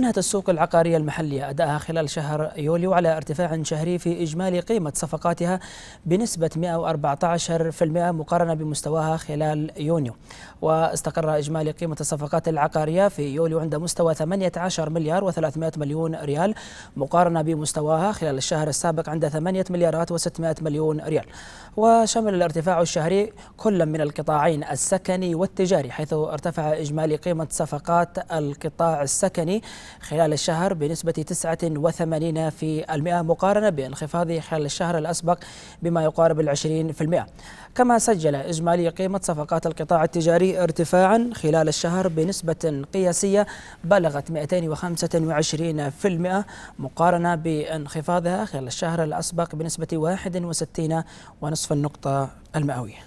أنهت السوق العقارية المحلية أداءها خلال شهر يوليو على ارتفاع شهري في إجمالي قيمة صفقاتها بنسبة 114% مقارنة بمستواها خلال يونيو واستقر إجمالي قيمة الصفقات العقارية في يوليو عند مستوى 18 مليار و300 مليون ريال مقارنة بمستواها خلال الشهر السابق عند 8 مليارات و600 مليون ريال وشمل الارتفاع الشهري كل من القطاعين السكني والتجاري حيث ارتفع إجمالي قيمة صفقات القطاع السكني خلال الشهر بنسبة 89% مقارنة بانخفاضه خلال الشهر الأسبق بما يقارب العشرين في المئة كما سجل إجمالي قيمة صفقات القطاع التجاري ارتفاعا خلال الشهر بنسبة قياسية بلغت 225% مقارنة بانخفاضها خلال الشهر الأسبق بنسبة 61 ونصف النقطة المئوية